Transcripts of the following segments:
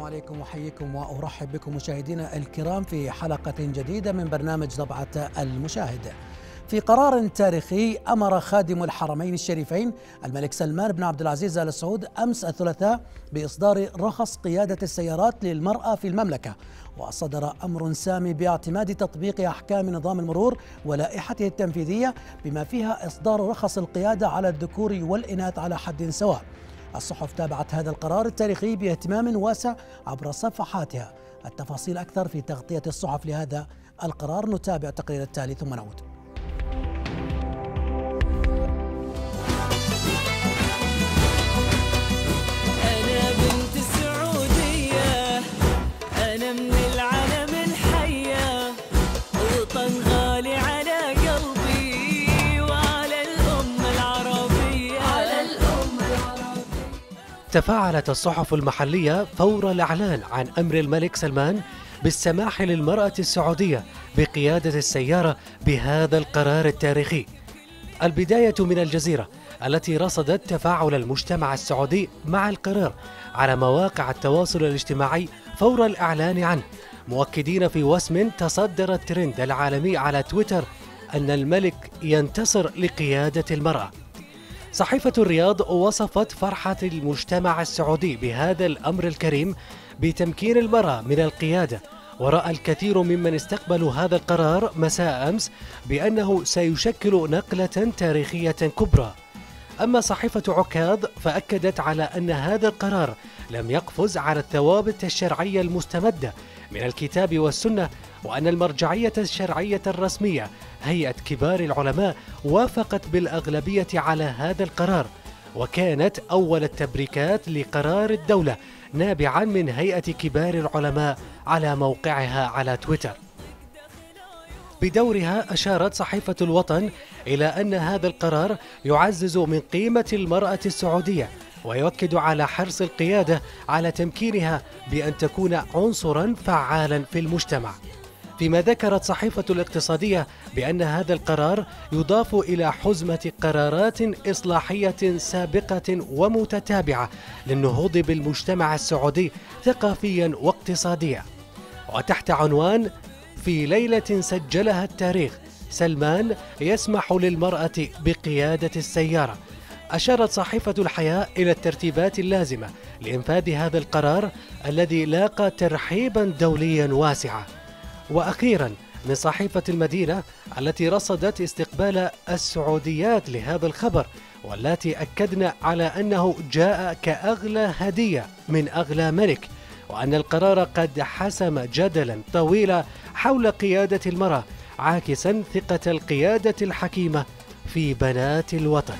السلام عليكم وحييكم وارحب بكم مشاهدينا الكرام في حلقه جديده من برنامج طبعه المشاهد. في قرار تاريخي امر خادم الحرمين الشريفين الملك سلمان بن عبد العزيز ال سعود امس الثلاثاء باصدار رخص قياده السيارات للمراه في المملكه وصدر امر سامي باعتماد تطبيق احكام نظام المرور ولائحته التنفيذيه بما فيها اصدار رخص القياده على الذكور والاناث على حد سواء الصحف تابعت هذا القرار التاريخي باهتمام واسع عبر صفحاتها التفاصيل أكثر في تغطية الصحف لهذا القرار نتابع التقرير التالي ثم نعود تفاعلت الصحف المحلية فور الإعلان عن أمر الملك سلمان بالسماح للمرأة السعودية بقيادة السيارة بهذا القرار التاريخي. البداية من الجزيرة التي رصدت تفاعل المجتمع السعودي مع القرار على مواقع التواصل الاجتماعي فور الإعلان عنه، مؤكدين في وسم تصدر الترند العالمي على تويتر أن الملك ينتصر لقيادة المرأة. صحيفة الرياض وصفت فرحة المجتمع السعودي بهذا الأمر الكريم بتمكين المرأة من القيادة ورأى الكثير ممن استقبلوا هذا القرار مساء أمس بأنه سيشكل نقلة تاريخية كبرى أما صحيفة عكاظ فأكدت على أن هذا القرار لم يقفز على الثوابت الشرعية المستمدة من الكتاب والسنة وأن المرجعية الشرعية الرسمية هيئة كبار العلماء وافقت بالأغلبية على هذا القرار وكانت أول التبريكات لقرار الدولة نابعا من هيئة كبار العلماء على موقعها على تويتر بدورها أشارت صحيفة الوطن إلى أن هذا القرار يعزز من قيمة المرأة السعودية ويؤكد على حرص القيادة على تمكينها بأن تكون عنصرا فعالا في المجتمع فيما ذكرت صحيفة الاقتصادية بأن هذا القرار يضاف إلى حزمة قرارات إصلاحية سابقة ومتتابعة للنهوض بالمجتمع السعودي ثقافيا واقتصاديا وتحت عنوان في ليلة سجلها التاريخ سلمان يسمح للمرأة بقيادة السيارة أشارت صحيفة الحياة إلى الترتيبات اللازمة لإنفاذ هذا القرار الذي لاقى ترحيبا دوليا واسعا وأخيرا من صحيفة المدينة التي رصدت استقبال السعوديات لهذا الخبر والتي أكدنا على أنه جاء كأغلى هدية من أغلى ملك وأن القرار قد حسم جدلا طويلا حول قيادة المرأة عاكسا ثقة القيادة الحكيمة في بنات الوطن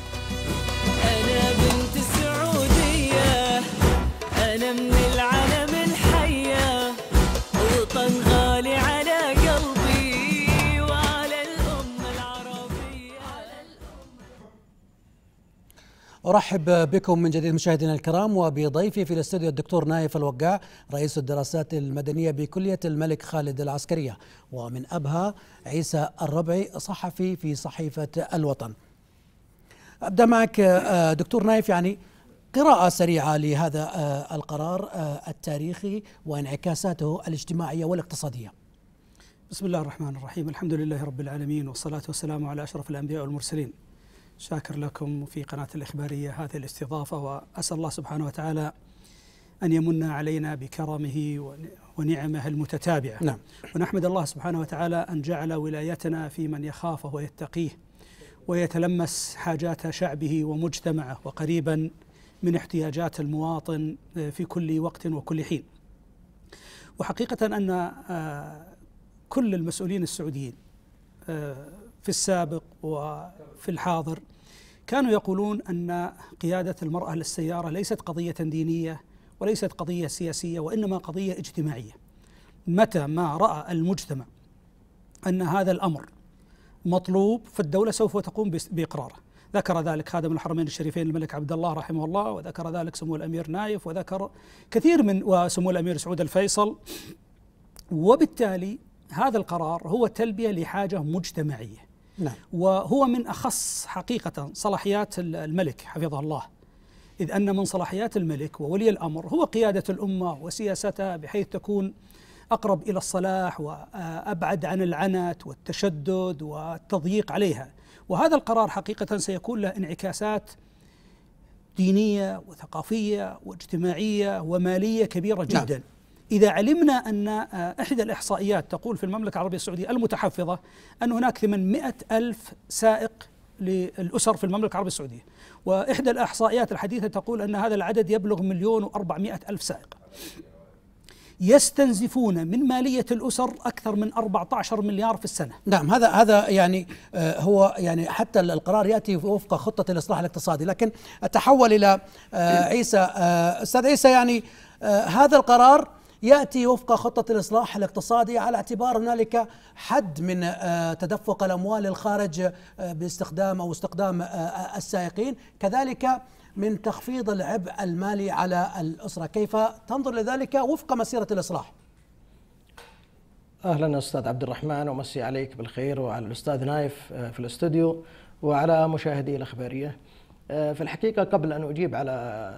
أرحب بكم من جديد مشاهدينا الكرام وبضيفي في الاستوديو الدكتور نايف الوقاع رئيس الدراسات المدنية بكلية الملك خالد العسكرية ومن أبها عيسى الربعي صحفي في صحيفة الوطن أبدأ معك آه، دكتور نايف يعني قراءة سريعة لهذا آه، القرار آه، التاريخي وانعكاساته الاجتماعية والاقتصادية بسم الله الرحمن الرحيم الحمد لله رب العالمين والصلاة والسلام على أشرف الأنبياء والمرسلين شاكر لكم في قناة الإخبارية هذه الاستضافة وأسأل الله سبحانه وتعالى أن يمن علينا بكرمه ونعمه المتتابعة نعم. ونحمد الله سبحانه وتعالى أن جعل ولايتنا في من يخافه ويتقيه ويتلمس حاجات شعبه ومجتمعه وقريبا من احتياجات المواطن آه، في كل وقت وكل حين وحقيقة أن آه، كل المسؤولين السعوديين آه، في السابق وفي الحاضر كانوا يقولون ان قياده المراه للسياره ليست قضيه دينيه وليست قضيه سياسيه وانما قضيه اجتماعيه. متى ما راى المجتمع ان هذا الامر مطلوب فالدوله سوف تقوم باقراره. ذكر ذلك خادم الحرمين الشريفين الملك عبد الله رحمه الله وذكر ذلك سمو الامير نايف وذكر كثير من وسمو الامير سعود الفيصل وبالتالي هذا القرار هو تلبيه لحاجه مجتمعيه. نعم. وهو من أخص حقيقة صلاحيات الملك حفظه الله إذ أن من صلاحيات الملك وولي الأمر هو قيادة الأمة وسياستها بحيث تكون أقرب إلى الصلاح وأبعد عن العنت والتشدد والتضييق عليها وهذا القرار حقيقة سيكون له انعكاسات دينية وثقافية واجتماعية ومالية كبيرة نعم. جدا نعم. إذا علمنا أن آه، إحدى الإحصائيات تقول في المملكة العربية السعودية المتحفظة أن هناك 800 ألف سائق للأسر في المملكة العربية السعودية وإحدى الإحصائيات الحديثة تقول أن هذا العدد يبلغ مليون وأربعمائة ألف سائق يستنزفون من مالية الأسر أكثر من 14 مليار في السنة نعم هذا هذا يعني آه، هو يعني حتى القرار يأتي وفق خطة الإصلاح الاقتصادي لكن أتحول إلى آه، عيسى أستاذ عيسى يعني هذا القرار ياتي وفق خطه الاصلاح الاقتصادي على اعتبار هنالك حد من آه، تدفق الاموال للخارج آه، باستخدام او استخدام آه، السائقين كذلك من تخفيض العبء المالي على الاسره كيف تنظر لذلك وفق مسيره الاصلاح اهلا استاذ عبد الرحمن ومسي عليك بالخير وعلى الاستاذ نايف في الاستوديو وعلى مشاهدي الاخباريه في الحقيقه قبل ان اجيب على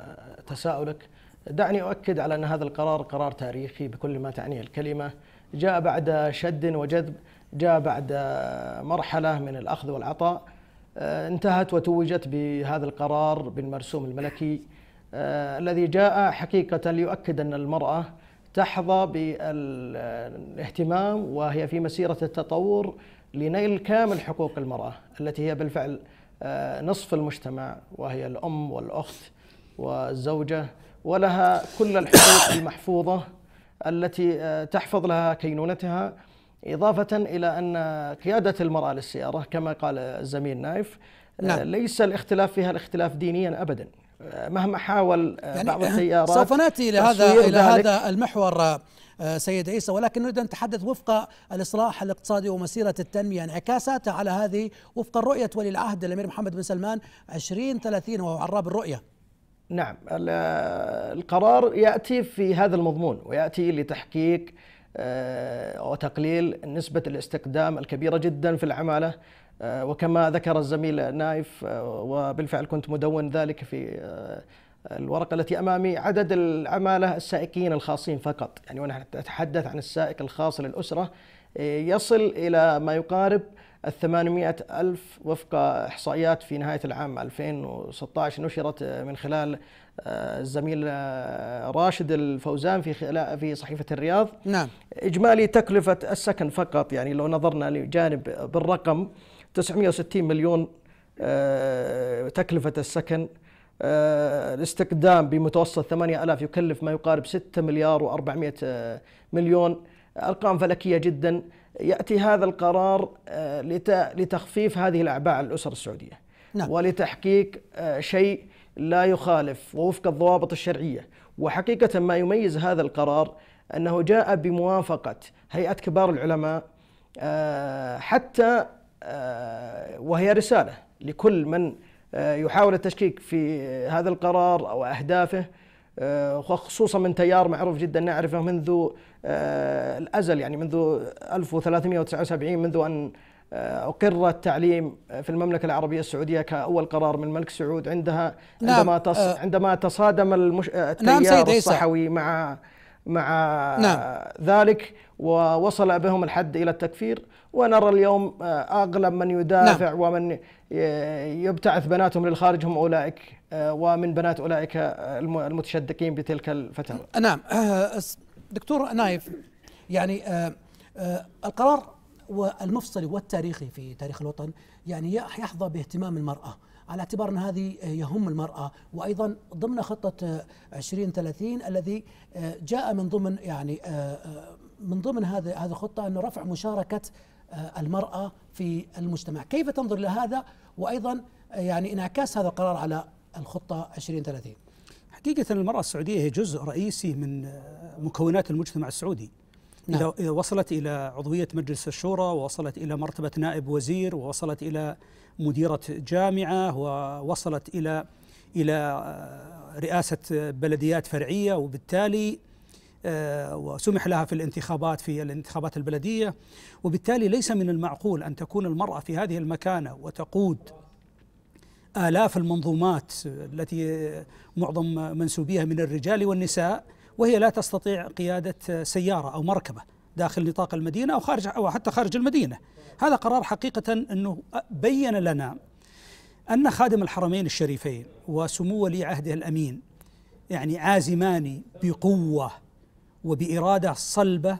تساؤلك دعني أؤكد على أن هذا القرار قرار تاريخي بكل ما تعنيه الكلمة جاء بعد شد وجذب جاء بعد مرحلة من الأخذ والعطاء آه، انتهت وتوجت بهذا القرار بالمرسوم الملكي آه، الذي جاء حقيقة ليؤكد أن المرأة تحظى بالاهتمام وهي في مسيرة التطور لنيل كامل حقوق المرأة التي هي بالفعل آه، نصف المجتمع وهي الأم والأخت والزوجة ولها كل الحقوق المحفوظة التي آه، تحفظ لها كينونتها إضافة إلى أن قيادة المرأة للسيارة كما قال الزميل نايف آه، نعم. ليس الاختلاف فيها الاختلاف دينيا أبدا آه، مهما حاول يعني بعض السيارات سوف نأتي إلى هذا, إلى هذا المحور سيد عيسى ولكن نريد أن نتحدث وفق الإصلاح الاقتصادي ومسيرة التنمية انعكاساتها على هذه وفق الرؤية ولي العهد الأمير محمد بن سلمان 2030 وهو عراب الرؤية نعم القرار ياتي في هذا المضمون وياتي لتحقيق آه، وتقليل نسبه الاستقدام الكبيره جدا في العماله آه، وكما ذكر الزميل نايف آه، وبالفعل كنت مدون ذلك في الورقه التي امامي عدد العماله السائقين الخاصين فقط يعني ونحن نتحدث عن السائق الخاص للاسره يصل الى ما يقارب ال 800 ألف وفق إحصائيات في نهاية العام 2016 نشرت من خلال آه، الزميل آه، راشد الفوزان في في صحيفة الرياض نعم إجمالي تكلفة السكن فقط يعني لو نظرنا لجانب بالرقم 960 مليون آه، تكلفة السكن الاستقدام بمتوسط 8000 يكلف ما يقارب 6 مليار و400 مليون أرقام فلكية جداً ياتي هذا القرار آه، لتخفيف هذه الاعباء على الاسر السعوديه نعم. ولتحقيق آه، شيء لا يخالف ووفق الضوابط الشرعيه وحقيقه ما يميز هذا القرار انه جاء بموافقه هيئه كبار العلماء آه، حتى وهي رساله لكل من يحاول التشكيك في هذا القرار او اهدافه آه، وخصوصا من تيار معروف جدا نعرفه منذ آه، الازل يعني منذ 1379 منذ ان آه، أقر التعليم في المملكة العربية السعودية كأول قرار من الملك سعود عندها نعم، عندما نعم. عندما تصادم المش... نعم، التيار نعم الصحوي مع مع نعم ذلك ووصل بهم الحد إلى التكفير ونرى اليوم أغلب من يدافع نعم ومن يبتعث بناتهم للخارج هم أولئك ومن بنات أولئك المتشدقين بتلك الفتاوى نعم آه، دكتور نايف يعني آه، آه، القرار والمفصلي والتاريخي في تاريخ الوطن يعني يحظى باهتمام المرأة على اعتبار أن هذه يهم المرأة وأيضا ضمن خطة 2030 الذي جاء من ضمن يعني من ضمن هذا هذه الخطة أنه رفع مشاركة المرأة في المجتمع كيف تنظر إلى هذا وأيضا يعني انعكاس هذا القرار على الخطة 2030 حقيقة المرأة السعودية هي جزء رئيسي من مكونات المجتمع السعودي نعم. إذا وصلت إلى عضوية مجلس الشورى ووصلت إلى مرتبة نائب وزير ووصلت إلى مديرة جامعة ووصلت إلى إلى رئاسة بلديات فرعية وبالتالي آه، وسمح لها في الانتخابات في الانتخابات البلدية وبالتالي ليس من المعقول أن تكون المرأة في هذه المكانة وتقود آلاف المنظومات التي معظم منسوبيها من الرجال والنساء وهي لا تستطيع قيادة سيارة أو مركبة داخل نطاق المدينة أو خارج أو حتى خارج المدينة هذا قرار حقيقة أنه بين لنا أن خادم الحرمين الشريفين وسمو ولي عهده الأمين يعني عازمان بقوة وبإرادة صلبة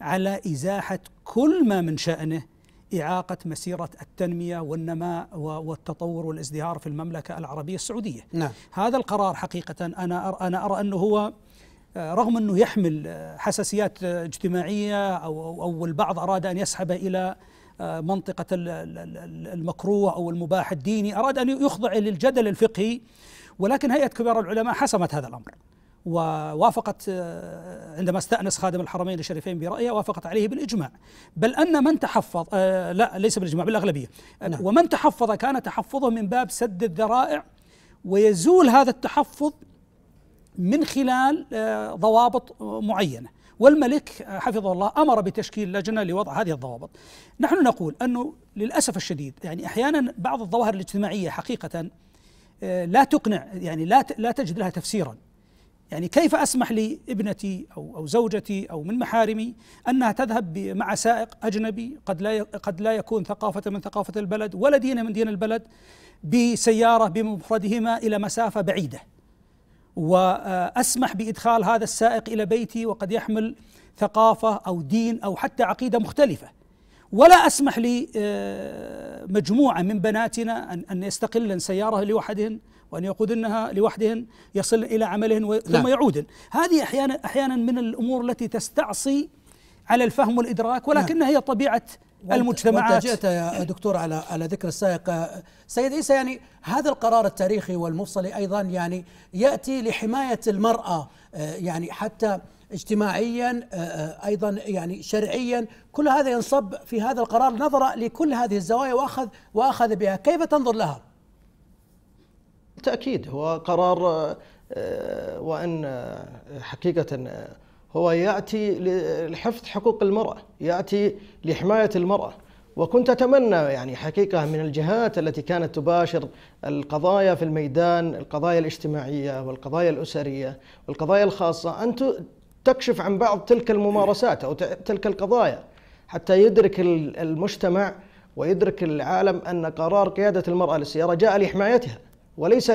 على إزاحة كل ما من شأنه إعاقة مسيرة التنمية والنماء والتطور والازدهار في المملكة العربية السعودية نعم. هذا القرار حقيقة أنا أرى, أنا أرى أنه هو آه، رغم أنه يحمل آه، حساسيات آه، اجتماعية أو, أو البعض أراد أن يسحب إلى منطقة المكروه أو المباح الديني أراد أن يخضع للجدل الفقهي ولكن هيئة كبار العلماء حسمت هذا الأمر ووافقت آه، عندما استأنس خادم الحرمين الشريفين برأيه وافقت عليه بالإجماع بل أن من تحفظ آه، لا ليس بالإجماع بالأغلبية نعم. ومن تحفظ كان تحفظه من باب سد الذرائع ويزول هذا التحفظ من خلال آه، ضوابط معينه والملك حفظه الله امر بتشكيل لجنه لوضع هذه الضوابط. نحن نقول انه للاسف الشديد يعني احيانا بعض الظواهر الاجتماعيه حقيقه لا تقنع يعني لا لا تجد لها تفسيرا يعني كيف أسمح لابنتي أو أو زوجتي أو من محارمي أنها تذهب مع سائق أجنبي قد لا قد لا يكون ثقافة من ثقافة البلد ولا دين من دين البلد بسيارة بمفردهما إلى مسافة بعيدة وأسمح بإدخال هذا السائق إلى بيتي وقد يحمل ثقافة أو دين أو حتى عقيدة مختلفة ولا أسمح لمجموعة آه، من بناتنا أن يستقلن سيارة لوحدهن وأن يقودنها لوحدهن يصل إلى عملهن ثم نعم. يعودن هذه أحيانا أحيانا من الأمور التي تستعصي على الفهم والإدراك نعم. ولكنها هي طبيعة المجتمعات جئت يا دكتور على على ذكر السائق سيد عيسى يعني هذا القرار التاريخي والمفصلي ايضا يعني ياتي لحمايه المراه آه، يعني حتى اجتماعيا آه، آه، ايضا يعني شرعيا كل هذا ينصب في هذا القرار نظره لكل هذه الزوايا واخذ واخذ بها كيف تنظر لها؟ بالتاكيد هو قرار آه، آه، وان آه، حقيقه هو ياتي لحفظ حقوق المراه، ياتي لحمايه المراه، وكنت اتمنى يعني حقيقه من الجهات التي كانت تباشر القضايا في الميدان، القضايا الاجتماعيه والقضايا الاسريه والقضايا الخاصه ان تكشف عن بعض تلك الممارسات او تلك القضايا حتى يدرك المجتمع ويدرك العالم ان قرار قياده المراه للسياره جاء لحمايتها وليس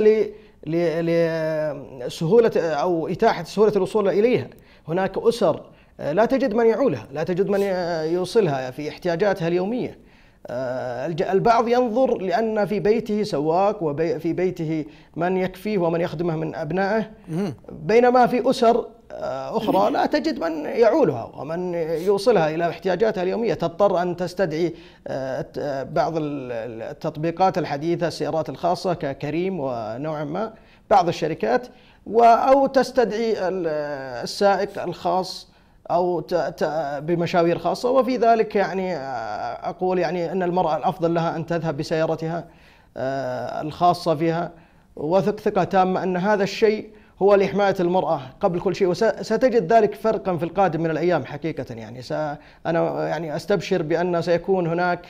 لسهولة أو إتاحة سهولة الوصول إليها هناك أسر آه، لا تجد من يعولها لا تجد من آه، يوصلها في احتياجاتها اليومية آه، البعض ينظر لأن في بيته سواق وفي بيته من يكفيه ومن يخدمه من أبنائه بينما في أسر أخرى لا تجد من يعولها ومن يوصلها إلى احتياجاتها اليومية تضطر أن تستدعي آه، بعض التطبيقات الحديثة السيارات الخاصة ككريم ونوعا ما بعض الشركات أو تستدعي السائق الخاص او بمشاوير خاصه وفي ذلك يعني آه، اقول يعني ان المراه الافضل لها ان تذهب بسيارتها آه، الخاصه فيها وثق ثقه تامه ان هذا الشيء هو لحماية المرأة قبل كل شيء وستجد ذلك فرقا في القادم من الأيام حقيقة يعني أنا يعني أستبشر بأن سيكون هناك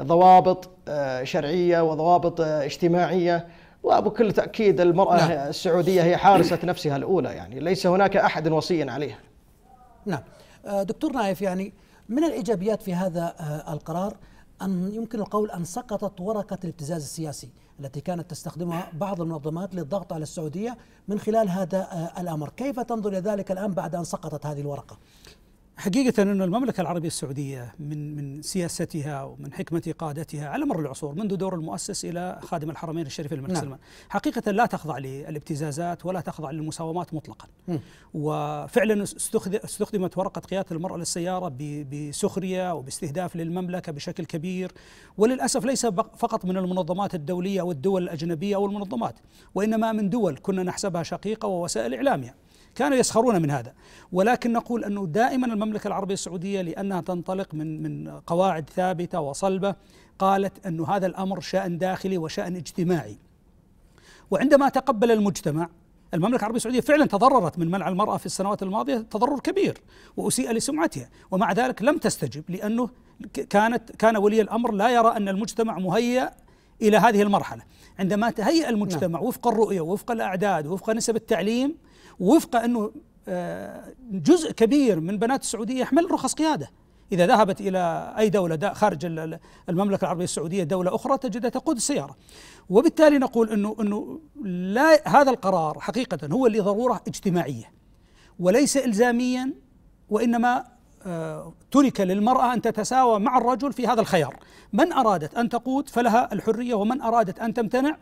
ضوابط آه، شرعية وضوابط آه، اجتماعية وبكل تأكيد المرأة نعم. السعودية هي حارسة نفسها الأولى يعني ليس هناك أحد وصيا عليها نعم آه، دكتور نايف يعني من الإيجابيات في هذا القرار أن يمكن القول أن سقطت ورقة الابتزاز السياسي التي كانت تستخدمها بعض المنظمات للضغط على السعودية من خلال هذا آه، الأمر كيف تنظر إلى ذلك الآن بعد أن سقطت هذه الورقة؟ حقيقة أن المملكة العربية السعودية من من سياستها ومن حكمة قادتها على مر العصور منذ دور المؤسس إلى خادم الحرمين الشريفين الملك نعم. سلمان حقيقة لا تخضع للابتزازات ولا تخضع للمساومات مطلقا م. وفعلا استخدمت ورقة قيادة المرأة للسيارة بسخرية وباستهداف للمملكة بشكل كبير وللأسف ليس فقط من المنظمات الدولية والدول الأجنبية أو المنظمات وإنما من دول كنا نحسبها شقيقة ووسائل إعلامية كانوا يسخرون من هذا ولكن نقول أنه دائما المملكة العربية السعودية لأنها تنطلق من من قواعد ثابتة وصلبة قالت أن هذا الأمر شأن داخلي وشأن اجتماعي وعندما تقبل المجتمع المملكة العربية السعودية فعلا تضررت من منع المرأة في السنوات الماضية تضرر كبير وأسيء لسمعتها ومع ذلك لم تستجب لأنه كانت كان ولي الأمر لا يرى أن المجتمع مهيأ إلى هذه المرحلة عندما تهيأ المجتمع نعم. وفق الرؤية وفق الأعداد وفق نسب التعليم وفق أنه آه، جزء كبير من بنات السعودية يحمل رخص قيادة إذا ذهبت إلى أي دولة خارج المملكة العربية السعودية دولة أخرى تجدها تقود السيارة وبالتالي نقول أنه, إنه لا هذا القرار حقيقة هو لضرورة اجتماعية وليس إلزاميا وإنما آه، ترك للمرأة أن تتساوى مع الرجل في هذا الخيار من أرادت أن تقود فلها الحرية ومن أرادت أن تمتنع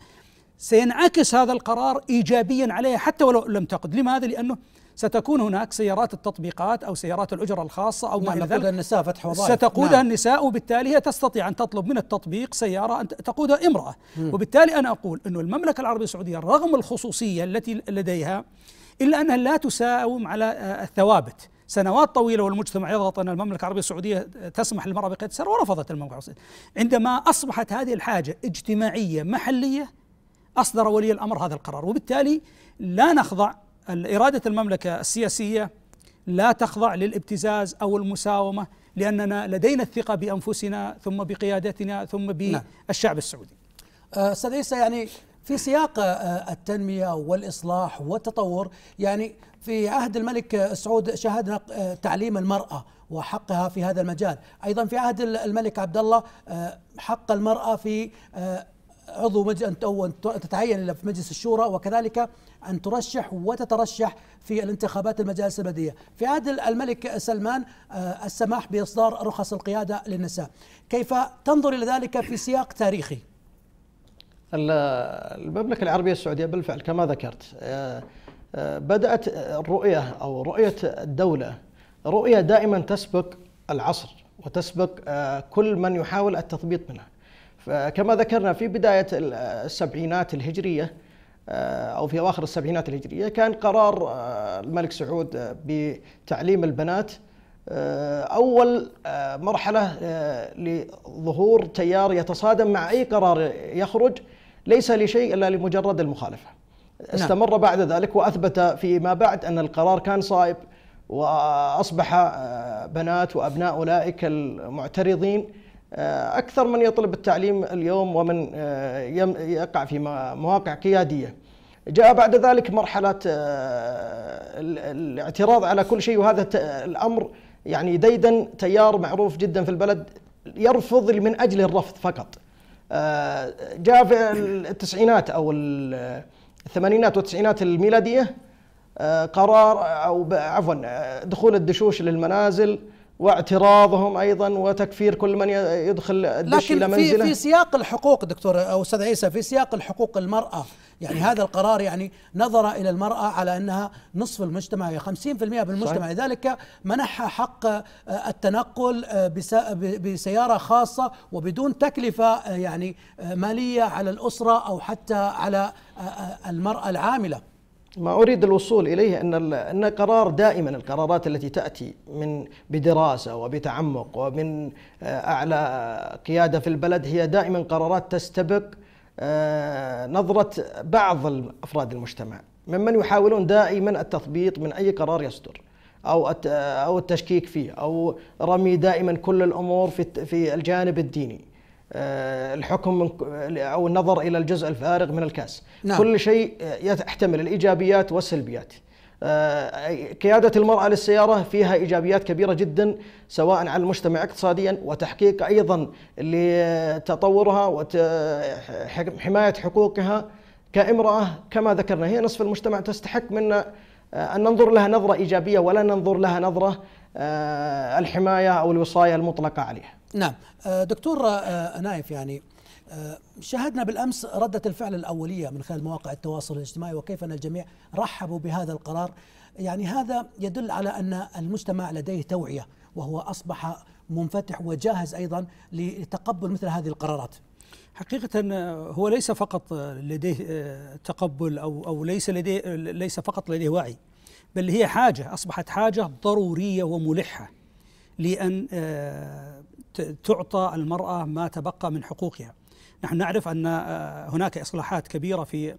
سينعكس هذا القرار ايجابيا عليها حتى ولو لم تقد، لماذا؟ لانه ستكون هناك سيارات التطبيقات او سيارات الاجره الخاصه او نعم، ما الى ذلك النساء فتح وظائف ستقودها نعم. النساء وبالتالي هي تستطيع ان تطلب من التطبيق سياره ان تقودها امراه، م. وبالتالي انا اقول انه المملكه العربيه السعوديه رغم الخصوصيه التي لديها الا انها لا تساوم على آه، الثوابت، سنوات طويله والمجتمع يضغط ان المملكه العربيه السعوديه تسمح للمراه بقياده السياره ورفضت المملكه العربيه السعوديه. عندما اصبحت هذه الحاجه اجتماعيه محليه أصدر ولي الأمر هذا القرار وبالتالي لا نخضع إرادة المملكة السياسية لا تخضع للابتزاز أو المساومة لأننا لدينا الثقة بأنفسنا ثم بقيادتنا ثم نعم. بالشعب السعودي أه، أستاذ عيسى يعني في سياق أه، التنمية والإصلاح والتطور يعني في عهد الملك سعود شاهدنا أه، تعليم المرأة وحقها في هذا المجال أيضا في عهد الملك عبد الله حق المرأة في عضو مجلس أن تتعين في مجلس الشورى وكذلك أن ترشح وتترشح في الانتخابات المجالس البلدية في عهد الملك سلمان آه، السماح بإصدار رخص القيادة للنساء كيف تنظر إلى ذلك في سياق تاريخي؟ المملكة العربية السعودية بالفعل كما ذكرت آه، آه، بدأت الرؤية أو رؤية الدولة رؤية دائما تسبق العصر وتسبق كل من يحاول التثبيط منها فكما ذكرنا في بداية السبعينات الهجرية آه، أو في أواخر السبعينات الهجرية كان قرار آه، الملك سعود آه، بتعليم البنات أول مرحلة لظهور تيار يتصادم مع أي قرار يخرج ليس لشيء إلا لمجرد المخالفة نعم. استمر بعد ذلك وأثبت فيما بعد أن القرار كان صائب وأصبح بنات وأبناء أولئك المعترضين آه، أكثر من يطلب التعليم اليوم ومن آه، يقع في مواقع قيادية جاء بعد ذلك مرحلة آه، الاعتراض على كل شيء وهذا الأمر يعني ديدا تيار معروف جدا في البلد يرفض من أجل الرفض فقط جاء في التسعينات أو الثمانينات والتسعينات الميلادية قرار أو عفوا دخول الدشوش للمنازل واعتراضهم ايضا وتكفير كل من يدخل الدش الى منزله لكن في سياق الحقوق دكتور او استاذ عيسى في سياق الحقوق المراه يعني نعم. هذا القرار يعني نظر الى المراه على انها نصف المجتمع هي 50% بالمجتمع صحيح. لذلك منحها حق آه، التنقل آه، بسياره خاصه وبدون تكلفه آه، يعني ماليه على الاسره او حتى على المراه العامله ما أريد الوصول إليه أن أن قرار دائما القرارات التي تأتي من بدراسة وبتعمق ومن آه، أعلى قيادة في البلد هي دائما قرارات تستبق آه، نظرة بعض أفراد المجتمع ممن يحاولون دائما التثبيط من أي قرار يصدر أو أو التشكيك فيه أو رمي دائما كل الأمور في في الجانب الديني آه، الحكم او النظر الى الجزء الفارغ من الكاس نعم. كل شيء يحتمل الايجابيات والسلبيات آه، قيادة المرأة للسيارة فيها إيجابيات كبيرة جدا سواء على المجتمع اقتصاديا وتحقيق أيضا لتطورها وحماية حقوقها كامرأة كما ذكرنا هي نصف المجتمع تستحق منا آه، أن ننظر لها نظرة إيجابية ولا ننظر لها نظرة الحماية أو الوصاية المطلقة عليها نعم آه، دكتور آه، آه، نايف يعني شاهدنا بالامس رده الفعل الاوليه من خلال مواقع التواصل الاجتماعي وكيف ان الجميع رحبوا بهذا القرار يعني هذا يدل على ان المجتمع لديه توعيه وهو اصبح منفتح وجاهز ايضا لتقبل مثل هذه القرارات حقيقة هو ليس فقط لديه تقبل أو أو ليس لديه ليس فقط لديه وعي بل هي حاجة أصبحت حاجة ضرورية وملحة لأن تعطى المرأة ما تبقى من حقوقها نحن نعرف أن آه، هناك إصلاحات كبيرة في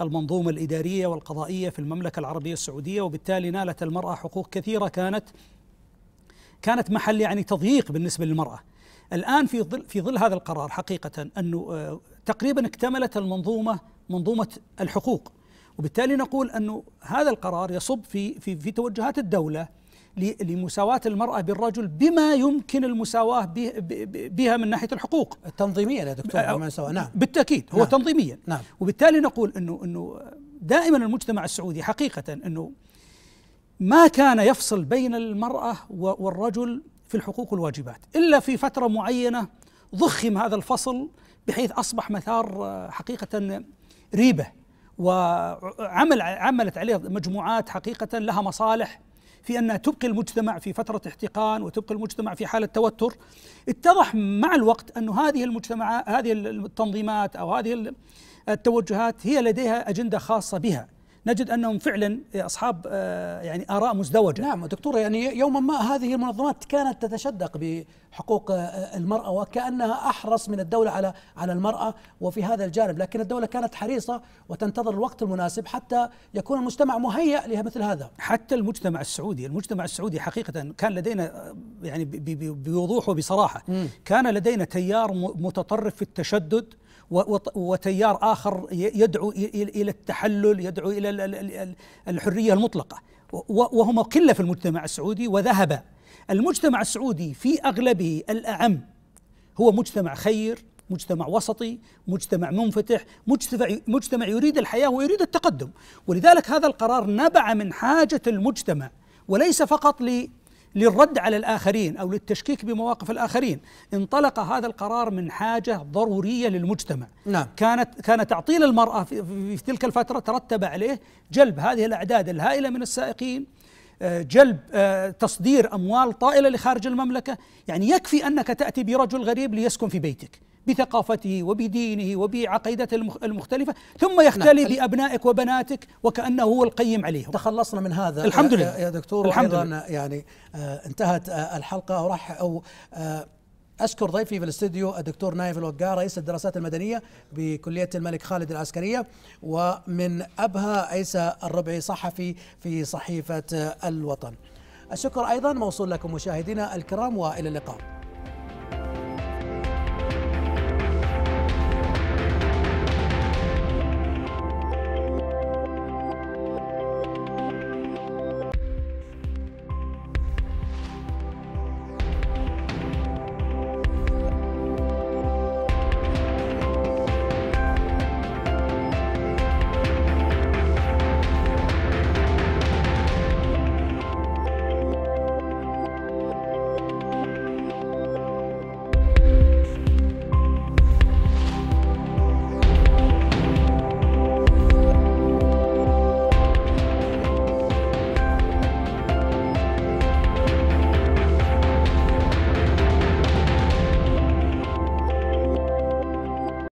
المنظومة الإدارية والقضائية في المملكة العربية السعودية وبالتالي نالت المرأة حقوق كثيرة كانت كانت محل يعني تضييق بالنسبة للمرأة الآن في ظل في ظل هذا القرار حقيقة أنه آه، تقريبا اكتملت المنظومة منظومة الحقوق وبالتالي نقول أنه هذا القرار يصب في في في توجهات الدولة لمساواة المرأة بالرجل بما يمكن المساواة بها من ناحية الحقوق تنظيميا يا دكتور نعم بالتأكيد هو نعم تنظيميا نعم وبالتالي نقول أنه, أنه دائما المجتمع السعودي حقيقة أنه ما كان يفصل بين المرأة والرجل في الحقوق والواجبات إلا في فترة معينة ضخم هذا الفصل بحيث أصبح مثار آه، حقيقة ريبة وعمل عملت عليه مجموعات حقيقة لها مصالح في أنها تبقي المجتمع في فترة احتقان وتبقي المجتمع في حالة توتر اتضح مع الوقت أن هذه المجتمعات هذه التنظيمات أو هذه التوجهات هي لديها أجندة خاصة بها نجد انهم فعلا آه، اصحاب آه، يعني اراء مزدوجه نعم دكتور يعني يوما ما هذه المنظمات كانت تتشدق بحقوق آه، المراه وكانها احرص من الدوله على على المراه وفي هذا الجانب لكن الدوله كانت حريصه وتنتظر الوقت المناسب حتى يكون المجتمع مهيئ لمثل هذا حتى المجتمع السعودي المجتمع السعودي حقيقه كان لدينا يعني بوضوح وبصراحه م. كان لدينا تيار متطرف في التشدد وتيار آخر يدعو إلى التحلل يدعو إلى الحرية المطلقة وهما قلة في المجتمع السعودي وذهب المجتمع السعودي في أغلبه الأعم هو مجتمع خير مجتمع وسطي مجتمع منفتح مجتمع, مجتمع يريد الحياة ويريد التقدم ولذلك هذا القرار نبع من حاجة المجتمع وليس فقط للرد على الآخرين أو للتشكيك بمواقف الآخرين انطلق هذا القرار من حاجة ضرورية للمجتمع نعم. كانت كان تعطيل المرأة في, في تلك الفترة ترتب عليه جلب هذه الأعداد الهائلة من السائقين آه، جلب آه، تصدير أموال طائلة لخارج المملكة يعني يكفي أنك تأتي برجل غريب ليسكن في بيتك بثقافته وبدينه وبعقيدته المختلفة ثم نعم، يختلي نعم. بأبنائك وبناتك وكأنه هو القيم عليهم تخلصنا من هذا الحمد لله يا دكتور الحمد لله يعني آه، انتهت آه، الحلقة وراح أو آه، أشكر ضيفي في الاستديو الدكتور نايف الوقار رئيس الدراسات المدنية بكلية الملك خالد العسكرية ومن أبها عيسى الربعي صحفي في صحيفة الوطن الشكر أيضا موصول لكم مشاهدينا الكرام وإلى اللقاء